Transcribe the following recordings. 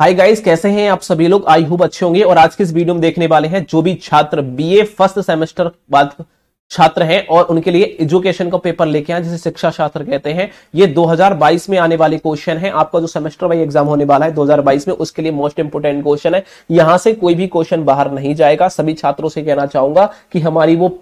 hi guys कैसे हैं आप सभी लोग आई होप अच्छे होंगे और आज के इस वीडियो में देखने वाले हैं जो भी छात्र बीए फर्स्ट सेमेस्टर बाद छात्र हैं और उनके लिए एजुकेशन का पेपर लेके आए जिसे शिक्षा शास्त्र कहते हैं ये 2022 में आने वाले क्वेश्चन है आपका जो सेमेस्टर वाइज एग्जाम होने वाला है 2022 में उसके लिए मोस्ट इंपोर्टेंट क्वेश्चन है यहां से कोई भी क्वेश्चन बाहर नहीं जाएगा सभी छात्रों से कहना चाहूंगा कि हमारी वो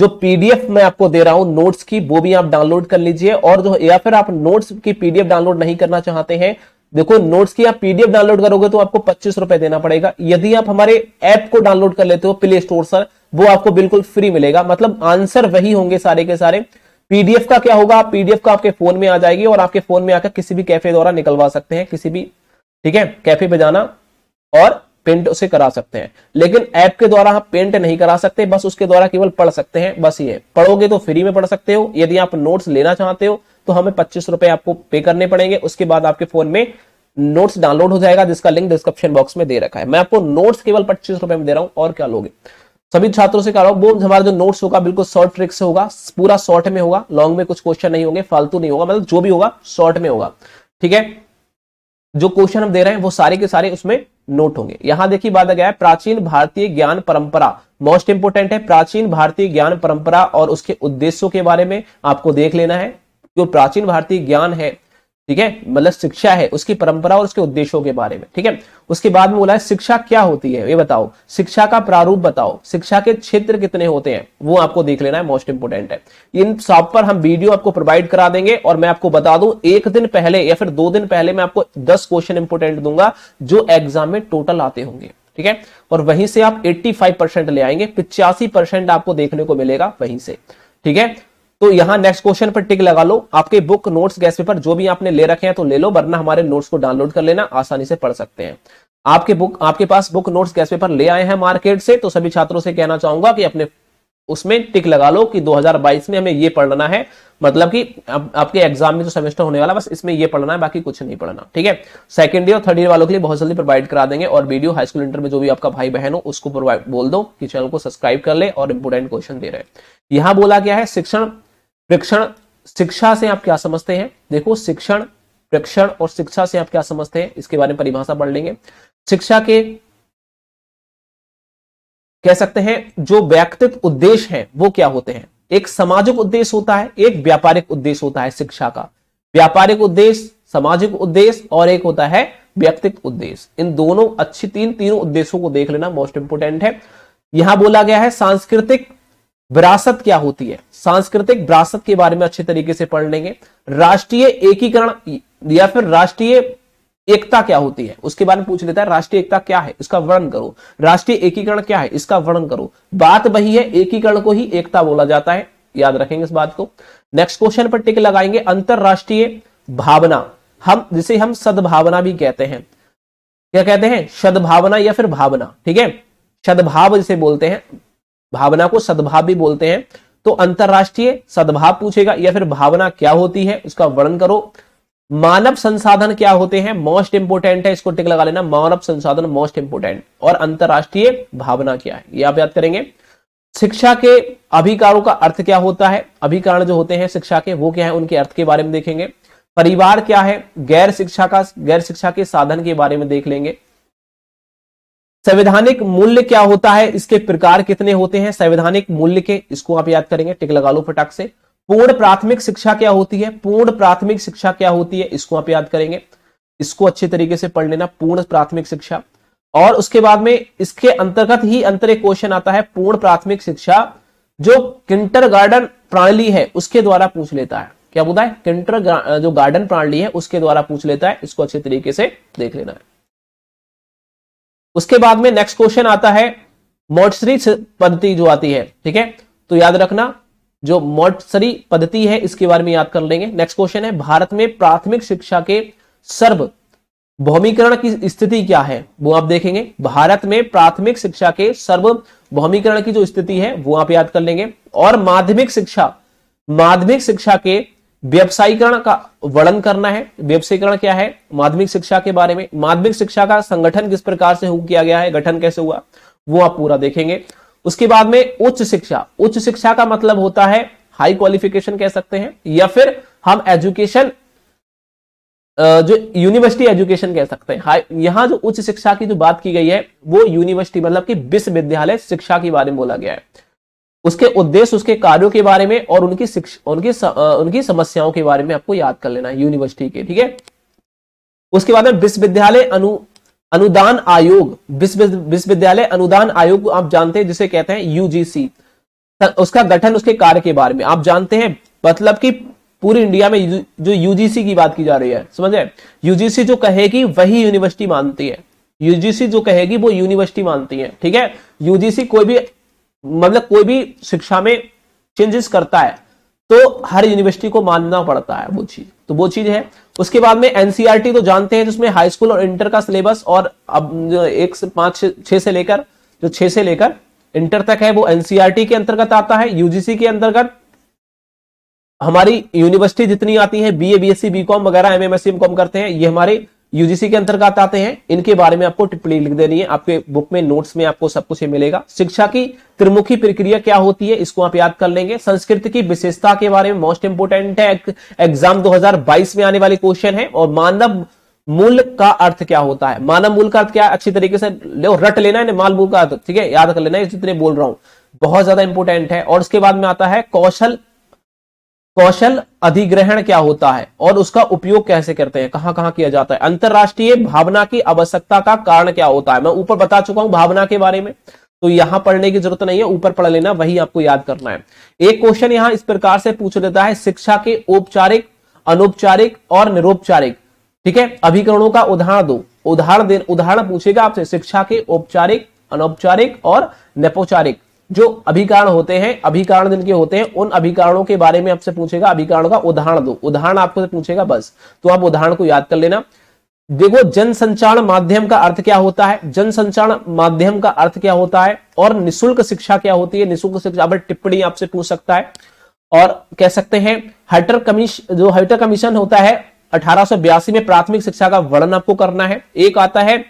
जो पीडीएफ मैं आपको दे रहा हूं नोट्स की वो भी आप डाउनलोड कर लीजिए और जो या फिर आप नोट्स की पीडीएफ डाउनलोड नहीं करना चाहते हैं देखो नोट्स की आप पीडीएफ डाउनलोड करोगे तो आपको पच्चीस रुपए देना पड़ेगा यदि आप हमारे ऐप को डाउनलोड कर लेते हो प्ले स्टोर सर वो आपको बिल्कुल फ्री मिलेगा मतलब आंसर वही होंगे सारे के सारे पीडीएफ का क्या होगा पीडीएफ का आपके फोन में आ जाएगी और आपके फोन में आकर किसी भी कैफे द्वारा निकलवा सकते हैं किसी भी ठीक है कैफे पे जाना और पेंट उसे करा सकते हैं लेकिन ऐप के द्वारा आप पेंट नहीं करा सकते बस उसके द्वारा केवल पढ़ सकते हैं बस ये पढ़ोगे तो फ्री में पढ़ सकते हो यदि आप नोट्स लेना चाहते हो तो हमें पच्चीस रुपए आपको पे करने पड़ेंगे उसके बाद आपके फोन में नोट्स डाउनलोड हो जाएगा जिसका लिंक डिस्क्रिप्शन बॉक्स में दे रखा है मैं आपको नोट्स केवल पच्चीस रुपए में दे रहा हूं और क्या लोगे सभी छात्रों से कह रहा हूं वो हमारा जो नोट्स होगा बिल्कुल शॉर्ट ट्रिक से होगा पूरा शॉर्ट में होगा लॉन्ग में कुछ क्वेश्चन नहीं होंगे फालतू नहीं होगा मतलब जो भी होगा शॉर्ट में होगा ठीक है जो क्वेश्चन हम दे रहे हैं वो सारे के सारे उसमें नोट होंगे यहां देखिए बात गया है प्राचीन भारतीय ज्ञान परंपरा मोस्ट इंपोर्टेंट है प्राचीन भारतीय ज्ञान परंपरा और उसके उद्देश्यों के बारे में आपको देख लेना है जो प्राचीन भारतीय ज्ञान है ठीक है मतलब शिक्षा है उसकी परंपरा और उसके उद्देश्यों के बारे में ठीक है उसके बाद में बोला है शिक्षा क्या होती है ये बताओ शिक्षा का प्रारूप बताओ शिक्षा के क्षेत्र कितने होते हैं वो आपको देख लेना है मोस्ट इंपोर्टेंट है इन सब पर हम वीडियो आपको प्रोवाइड करा देंगे और मैं आपको बता दूं एक दिन पहले या फिर दो दिन पहले मैं आपको दस क्वेश्चन इंपोर्टेंट दूंगा जो एग्जाम में टोटल आते होंगे ठीक है और वहीं से आप एट्टी परसेंट ले आएंगे पिचासी परसेंट आपको देखने को मिलेगा वहीं से ठीक है तो यहां नेक्स्ट क्वेश्चन पर टिक लगा लो आपके बुक नोट्स गैस पेपर जो भी आपने ले रखे हैं तो ले लो वरना हमारे नोट्स को डाउनलोड कर लेना आसानी से पढ़ सकते हैं आपके बुक आपके पास बुक नोट्स गैस पेपर ले आए हैं मार्केट से तो सभी छात्रों से कहना चाहूंगा कि अपने उसमें टिक लगा लो कि 2022 में हमें ये पढ़ना है मतलब कि आप, आपके एग्जाम में जो सेमेस्टर होने वाला बस इसमें यह पढ़ना है बाकी कुछ नहीं पढ़ना ठीक है सेकंड ईयर थर्ड ईयर वालों के लिए बहुत जल्दी प्रोवाइड करा देंगे और वीडियो हाई स्कूल इंटर में जो भी आपका भाई बहन हो उसको बोल दो कि चैनल को सब्सक्राइब कर ले और इंपोर्टेंट क्वेश्चन दे रहे यहां बोला गया है शिक्षण प्रेक्षण शिक्षा से आप क्या समझते हैं देखो शिक्षण प्रेक्षण और शिक्षा से आप क्या समझते हैं इसके बारे में परिभाषा पढ़ लेंगे शिक्षा के कह सकते हैं जो व्यक्तित्व उद्देश्य हैं वो क्या होते हैं एक सामाजिक उद्देश्य होता है एक व्यापारिक उद्देश्य होता है शिक्षा का व्यापारिक उद्देश्य सामाजिक उद्देश्य और एक होता है व्यक्तित्व उद्देश्य इन दोनों अच्छी तीन तीनों उद्देश्यों को देख लेना मोस्ट इंपोर्टेंट है यहां बोला गया है सांस्कृतिक विरासत क्या होती है सांस्कृतिक विरासत के बारे में अच्छे तरीके से पढ़ लेंगे राष्ट्रीय एकीकरण या फिर राष्ट्रीय एकता क्या होती है उसके बारे में पूछ लेता है राष्ट्रीय एकता क्या है इसका वर्णन करो राष्ट्रीय एकीकरण क्या है इसका वर्णन करो बात वही है एकीकरण को ही एकता बोला जाता है याद रखेंगे इस बात को नेक्स्ट क्वेश्चन पर टिक लगाएंगे अंतरराष्ट्रीय भावना हम जिसे हम सद्भावना भी कहते हैं क्या कहते हैं सद्भावना या फिर भावना ठीक है सद्भाव जिसे बोलते हैं भावना को सद्भाव भी बोलते हैं तो अंतरराष्ट्रीय सद्भाव पूछेगा या फिर भावना क्या होती है उसका वर्णन करो मानव संसाधन क्या होते हैं मोस्ट इंपोर्टेंट है इसको टिक लगा लेना मानव संसाधन मोस्ट इंपोर्टेंट और अंतरराष्ट्रीय भावना क्या है ये आप याद करेंगे शिक्षा के अभिकारों का अर्थ क्या होता है अभिकारण जो होते हैं शिक्षा के वो क्या है उनके अर्थ के बारे में देखेंगे परिवार क्या है गैर शिक्षा का गैर शिक्षा के साधन के बारे में देख लेंगे संवैधानिक मूल्य क्या होता है इसके प्रकार कितने होते हैं संवैधानिक मूल्य के इसको आप याद करेंगे टिक लगा लो फटाक से पूर्ण प्राथमिक शिक्षा क्या होती है पूर्ण प्राथमिक शिक्षा क्या होती है इसको आप याद करेंगे इसको अच्छे तरीके से पढ़ लेना पूर्ण प्राथमिक शिक्षा और उसके बाद में इसके अंतर्गत ही अंतर एक क्वेश्चन आता है पूर्ण प्राथमिक शिक्षा जो किंटर गार्डन प्रणाली है उसके द्वारा पूछ लेता है क्या बोला है किंटर जो गार्डन प्रणाली है उसके द्वारा पूछ लेता है इसको अच्छे तरीके से देख लेना है उसके बाद में नेक्स्ट क्वेश्चन आता है मोटसरी पद्धति जो आती है ठीक है तो याद रखना जो मोटसरी पद्धति है इसके बारे में याद कर लेंगे नेक्स्ट क्वेश्चन है भारत में प्राथमिक शिक्षा के सर्व भौमिकरण की स्थिति क्या है वो आप देखेंगे भारत में प्राथमिक शिक्षा के सर्व भौमिकरण की जो स्थिति है वो आप याद कर लेंगे और माध्यमिक शिक्षा माध्यमिक शिक्षा के व्यवसायीकरण का वर्णन करना है व्यवसायीकरण क्या है माध्यमिक शिक्षा के बारे में माध्यमिक शिक्षा का संगठन किस प्रकार से किया गया है गठन कैसे हुआ वो आप पूरा देखेंगे उसके बाद में उच्च शिक्षा उच्च शिक्षा का मतलब होता है हाई क्वालिफिकेशन कह सकते हैं या फिर हम एजुकेशन जो यूनिवर्सिटी एजुकेशन कह सकते हैं यहां जो उच्च शिक्षा की जो बात की गई है वो यूनिवर्सिटी मतलब कि विश्वविद्यालय शिक्षा के बारे में बोला गया है उसके उद्देश्य उसके कार्यों के बारे में और उनकी शिक्षा उनकी स, उनकी समस्याओं के बारे में आपको याद कर लेना है यूनिवर्सिटी के ठीक है उसके बाद में विश्वविद्यालय अनु अनुदान आयोग विश्वविद्यालय अनुदान आयोग आप जानते हैं जिसे कहते हैं यूजीसी उसका गठन उसके कार्य के बारे में आप जानते हैं मतलब कि पूरी इंडिया में जो यूजीसी की बात की जा रही है समझ रहे यूजीसी जो कहेगी वही यूनिवर्सिटी मानती है यूजीसी जो कहेगी वो यूनिवर्सिटी मानती है ठीक है यूजीसी कोई भी मतलब कोई भी शिक्षा में चेंजेस करता है तो हर यूनिवर्सिटी को मानना पड़ता है वो चीज तो वो चीज है उसके बाद में एनसीआरटी e तो जानते हैं जिसमें हाई स्कूल और इंटर का सिलेबस और अब एक से पांच छह से लेकर जो छह से लेकर इंटर तक है वो एनसीआरटी e के अंतर्गत आता है यूजीसी के अंतर्गत हमारी यूनिवर्सिटी जितनी आती है बीए बीएससी बीकॉम वगैरह एमएमएससी कॉम करते हैं ये हमारे यूजीसी के अंतर्गत आते हैं इनके बारे में आपको टिप्पणी लिख देनी है आपके बुक में नोट्स में आपको सब कुछ मिलेगा शिक्षा की त्रिमुखी प्रक्रिया क्या होती है इसको आप याद कर लेंगे संस्कृत की विशेषता के बारे में मोस्ट इंपोर्टेंट है एग्जाम 2022 में आने वाले क्वेश्चन है और मानव मूल का अर्थ क्या होता है मानव मूल का अर्थ क्या अच्छी तरीके से ले रट लेना है माल मूल का अर्थ ठीक है याद कर लेना है जितने बोल रहा हूं बहुत ज्यादा इंपोर्टेंट है और उसके बाद में आता है कौशल कौशल अधिग्रहण क्या होता है और उसका उपयोग कैसे करते हैं कहां कहां किया जाता है अंतरराष्ट्रीय भावना की आवश्यकता का कारण क्या होता है मैं ऊपर बता चुका हूं भावना के बारे में तो यहां पढ़ने की जरूरत नहीं है ऊपर पढ़ लेना वही आपको याद करना है एक क्वेश्चन यहां इस प्रकार से पूछ लेता है शिक्षा के औपचारिक अनौपचारिक और निरोपचारिक ठीक है अभिकरणों का उदाहरण दो उदाहरण उदाहरण पूछेगा आपसे शिक्षा के औपचारिक अनौपचारिक और नैपोचारिक जो अभिकारण होते हैं अभिकारण जिनके होते हैं उन अभिकारणों के बारे में आपसे पूछेगा अभिकारण का उदाहरण दो उदाहरण आपको पूछेगा बस तो आप उदाहरण को याद कर लेना देखो जनसंचार माध्यम का अर्थ क्या होता है जनसंचार माध्यम का अर्थ क्या होता है और निशुल्क शिक्षा क्या होती है निःशुल्क शिक्षा पर टिप्पणी आपसे पूछ सकता है और कह सकते हैं हाइटर कमीश जो हाइटर कमीशन होता है अठारह में प्राथमिक शिक्षा का वर्णन आपको करना है एक आता है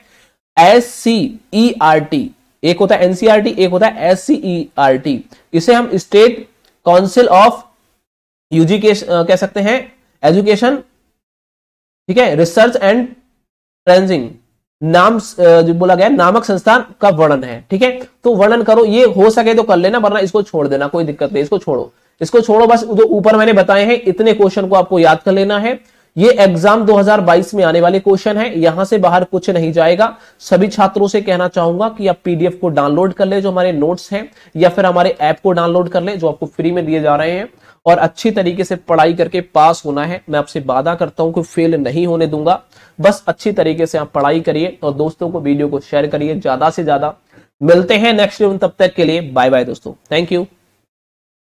S C E R T एक होता है एनसीआरटी e एक होता है एससीईआरटी e इसे हम स्टेट काउंसिल ऑफ यूजी कह सकते हैं एजुकेशन ठीक है रिसर्च एंड ट्रेंजिंग नाम जो बोला गया नामक संस्थान का वर्णन है ठीक है तो वर्णन करो ये हो सके तो कर लेना वरना इसको छोड़ देना कोई दिक्कत नहीं इसको छोड़ो इसको छोड़ो बस जो ऊपर मैंने बताए हैं इतने क्वेश्चन को आपको याद कर लेना है ये एग्जाम 2022 में आने वाले क्वेश्चन है यहां से बाहर कुछ नहीं जाएगा सभी छात्रों से कहना चाहूंगा कि आप पीडीएफ को डाउनलोड कर ले जो हमारे नोट्स हैं या फिर हमारे ऐप को डाउनलोड कर ले जो आपको फ्री में दिए जा रहे हैं और अच्छी तरीके से पढ़ाई करके पास होना है मैं आपसे वादा करता हूं कि फेल नहीं होने दूंगा बस अच्छी तरीके से आप पढ़ाई करिए और दोस्तों को वीडियो को शेयर करिए ज्यादा से ज्यादा मिलते हैं नेक्स्ट तब तक के लिए बाय बाय दोस्तों थैंक यू